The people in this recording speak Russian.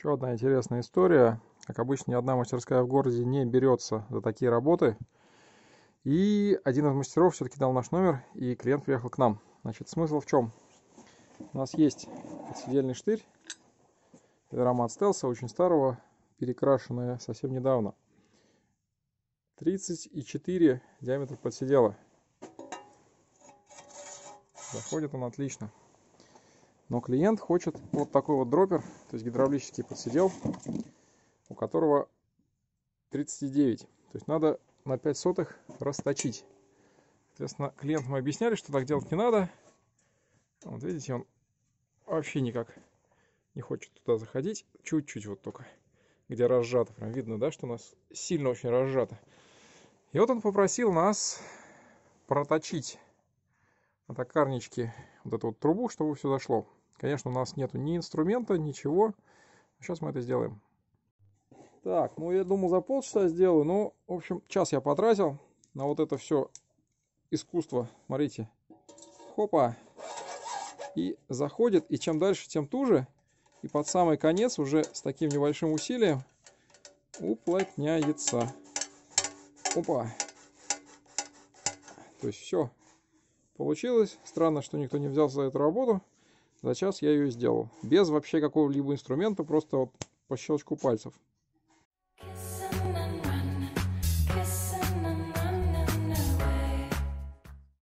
Еще одна интересная история. Как обычно, ни одна мастерская в городе не берется за такие работы. И один из мастеров все-таки дал наш номер, и клиент приехал к нам. Значит, смысл в чем? У нас есть подсидельный штырь, пилорама от стелса, очень старого, перекрашенная совсем недавно. 34 диаметр подсидела. Заходит он отлично. Но клиент хочет вот такой вот дропер, то есть гидравлический подсидел, у которого 39. То есть надо на 5 сотых расточить. Соответственно, клиент мы объясняли, что так делать не надо. Вот видите, он вообще никак не хочет туда заходить. Чуть-чуть вот только, где разжато. Прям видно, да, что у нас сильно очень разжато. И вот он попросил нас проточить на токарничке вот эту вот трубу, чтобы все зашло. Конечно, у нас нету ни инструмента, ничего. Сейчас мы это сделаем. Так, ну я думал за полчаса сделаю, но, ну, в общем, час я потратил на вот это все искусство. Смотрите. Хопа. И заходит, и чем дальше, тем туже. И под самый конец уже с таким небольшим усилием уплотняется. Опа. То есть все получилось. Странно, что никто не взялся за эту работу. За час я ее сделал. Без вообще какого-либо инструмента, просто вот по щелчку пальцев.